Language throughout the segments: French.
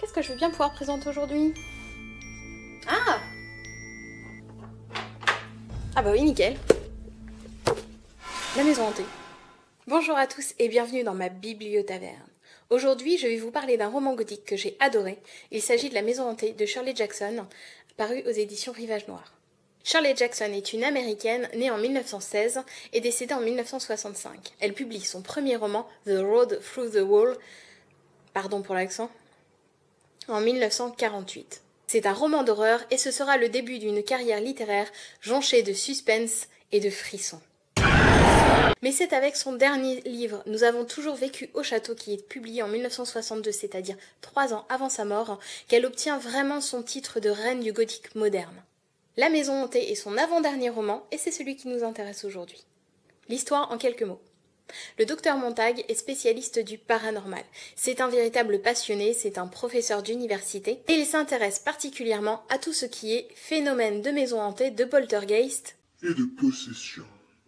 qu'est-ce que je veux bien pouvoir présenter aujourd'hui Ah Ah bah oui, nickel. La maison hantée. Bonjour à tous et bienvenue dans ma bibliotaverne. Aujourd'hui, je vais vous parler d'un roman gothique que j'ai adoré. Il s'agit de La maison hantée de Shirley Jackson, paru aux éditions Rivage Noir. Shirley Jackson est une Américaine née en 1916 et décédée en 1965. Elle publie son premier roman, The Road Through the Wall, pardon pour l'accent, en 1948. C'est un roman d'horreur et ce sera le début d'une carrière littéraire jonchée de suspense et de frissons. Mais c'est avec son dernier livre, Nous avons toujours vécu au château, qui est publié en 1962, c'est-à-dire trois ans avant sa mort, qu'elle obtient vraiment son titre de reine du gothique moderne. La Maison Hantée est son avant-dernier roman et c'est celui qui nous intéresse aujourd'hui. L'histoire en quelques mots. Le docteur Montag est spécialiste du paranormal. C'est un véritable passionné, c'est un professeur d'université et il s'intéresse particulièrement à tout ce qui est phénomène de maison hantée, de poltergeist et de possession.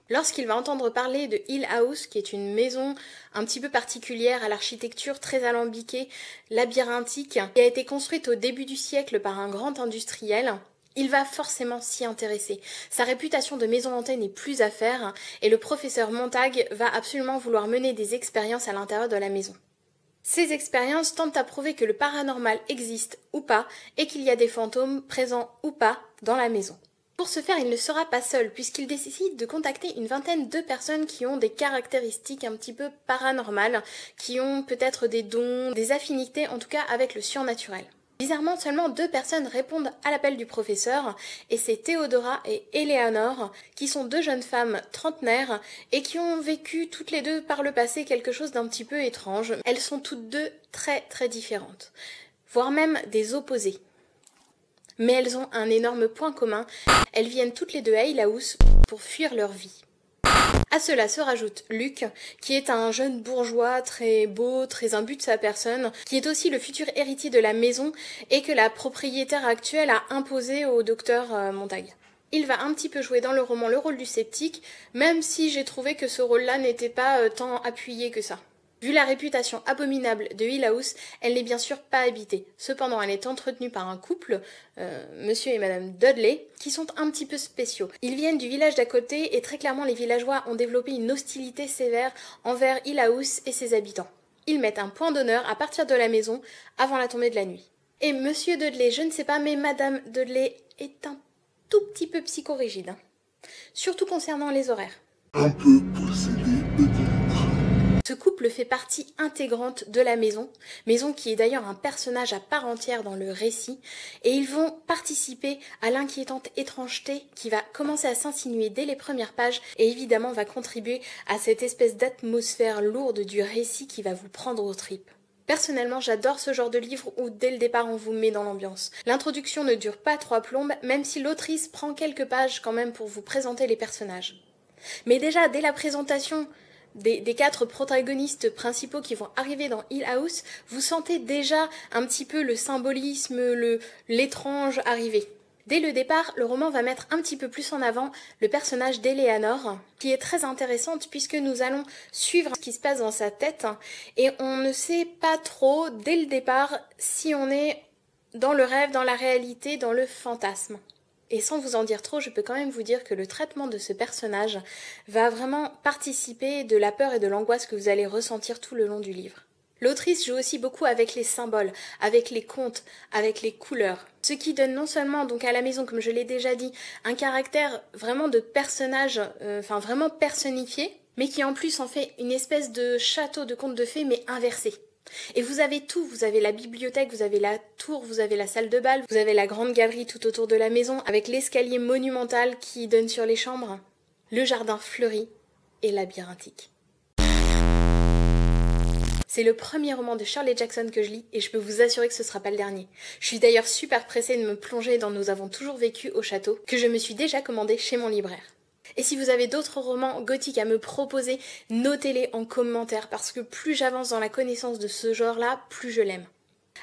Lorsqu'il va entendre parler de Hill House, qui est une maison un petit peu particulière à l'architecture très alambiquée, labyrinthique, qui a été construite au début du siècle par un grand industriel, il va forcément s'y intéresser. Sa réputation de maison hantée n'est plus à faire et le professeur Montag va absolument vouloir mener des expériences à l'intérieur de la maison. Ces expériences tentent à prouver que le paranormal existe ou pas et qu'il y a des fantômes présents ou pas dans la maison. Pour ce faire, il ne sera pas seul, puisqu'il décide de contacter une vingtaine de personnes qui ont des caractéristiques un petit peu paranormales, qui ont peut-être des dons, des affinités en tout cas avec le surnaturel. Bizarrement, seulement deux personnes répondent à l'appel du professeur, et c'est Théodora et Eleanor, qui sont deux jeunes femmes trentenaires et qui ont vécu toutes les deux par le passé quelque chose d'un petit peu étrange. Elles sont toutes deux très très différentes, voire même des opposées. Mais elles ont un énorme point commun, elles viennent toutes les deux à la pour fuir leur vie. À cela se rajoute Luc, qui est un jeune bourgeois très beau, très imbu de sa personne, qui est aussi le futur héritier de la maison et que la propriétaire actuelle a imposé au docteur euh, Montague. Il va un petit peu jouer dans le roman le rôle du sceptique, même si j'ai trouvé que ce rôle-là n'était pas euh, tant appuyé que ça. Vu la réputation abominable de Hill House, elle n'est bien sûr pas habitée. Cependant, elle est entretenue par un couple, euh, monsieur et madame Dudley, qui sont un petit peu spéciaux. Ils viennent du village d'à côté et très clairement les villageois ont développé une hostilité sévère envers Hill House et ses habitants. Ils mettent un point d'honneur à partir de la maison avant la tombée de la nuit. Et monsieur Dudley, je ne sais pas, mais madame Dudley est un tout petit peu psychorigide. Hein. Surtout concernant les horaires. Un peu ce couple fait partie intégrante de la maison, maison qui est d'ailleurs un personnage à part entière dans le récit, et ils vont participer à l'inquiétante étrangeté qui va commencer à s'insinuer dès les premières pages et évidemment va contribuer à cette espèce d'atmosphère lourde du récit qui va vous prendre aux tripes. Personnellement, j'adore ce genre de livre où dès le départ on vous met dans l'ambiance. L'introduction ne dure pas trois plombes, même si l'autrice prend quelques pages quand même pour vous présenter les personnages. Mais déjà, dès la présentation, des, quatre protagonistes principaux qui vont arriver dans Hill House, vous sentez déjà un petit peu le symbolisme, le l'étrange arriver. Dès le départ, le roman va mettre un petit peu plus en avant le personnage d'Eleanor, qui est très intéressante puisque nous allons suivre ce qui se passe dans sa tête hein, et on ne sait pas trop dès le départ si on est dans le rêve, dans la réalité, dans le fantasme. Et sans vous en dire trop, je peux quand même vous dire que le traitement de ce personnage va vraiment participer de la peur et de l'angoisse que vous allez ressentir tout le long du livre. L'autrice joue aussi beaucoup avec les symboles, avec les contes, avec les couleurs, ce qui donne non seulement donc à la maison, comme je l'ai déjà dit, un caractère vraiment de personnage, euh, enfin vraiment personnifié, mais qui en plus en fait une espèce de château de contes de fées mais inversé. Et vous avez tout, vous avez la bibliothèque, vous avez la tour, vous avez la salle de bal, vous avez la grande galerie tout autour de la maison, avec l'escalier monumental qui donne sur les chambres, le jardin fleuri et labyrinthique. C'est le premier roman de Shirley Jackson que je lis et je peux vous assurer que ce ne sera pas le dernier. Je suis d'ailleurs super pressée de me plonger dans Nous avons toujours vécu au château, que je me suis déjà commandé chez mon libraire. Et si vous avez d'autres romans gothiques à me proposer, notez-les en commentaire parce que plus j'avance dans la connaissance de ce genre-là, plus je l'aime.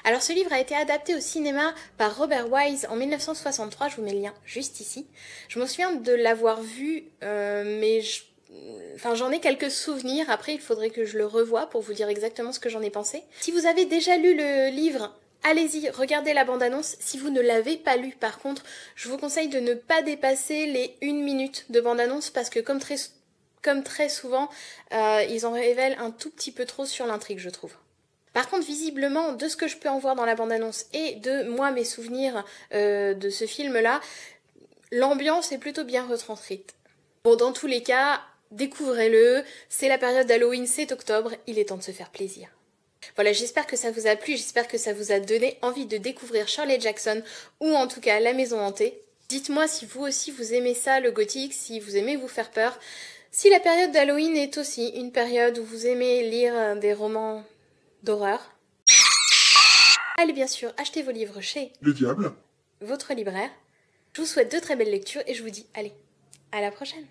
Alors ce livre a été adapté au cinéma par Robert Wise en 1963, je vous mets le lien juste ici. Je me souviens de l'avoir vu, euh, mais Enfin, j'en ai quelques souvenirs, après il faudrait que je le revoie pour vous dire exactement ce que j'en ai pensé. Si vous avez déjà lu le livre Allez-y, regardez la bande-annonce. Si vous ne l'avez pas lue, par contre, je vous conseille de ne pas dépasser les 1 minute de bande-annonce parce que comme très, souvent, euh, ils en révèlent un tout petit peu trop sur l'intrigue, je trouve. Par contre, visiblement, de ce que je peux en voir dans la bande-annonce et de moi mes souvenirs euh, de ce film-là, l'ambiance est plutôt bien retranscrite. Bon, dans tous les cas, découvrez-le, c'est la période d'Halloween, c'est octobre, il est temps de se faire plaisir. Voilà, j'espère que ça vous a plu, j'espère que ça vous a donné envie de découvrir Shirley Jackson ou en tout cas La Maison Hantée. Dites-moi si vous aussi vous aimez ça, le gothique, si vous aimez vous faire peur, si la période d'Halloween est aussi une période où vous aimez lire euh, des romans d'horreur. Allez bien sûr, achetez vos livres chez Le Diable, votre libraire. Je vous souhaite de très belles lectures et je vous dis allez, à la prochaine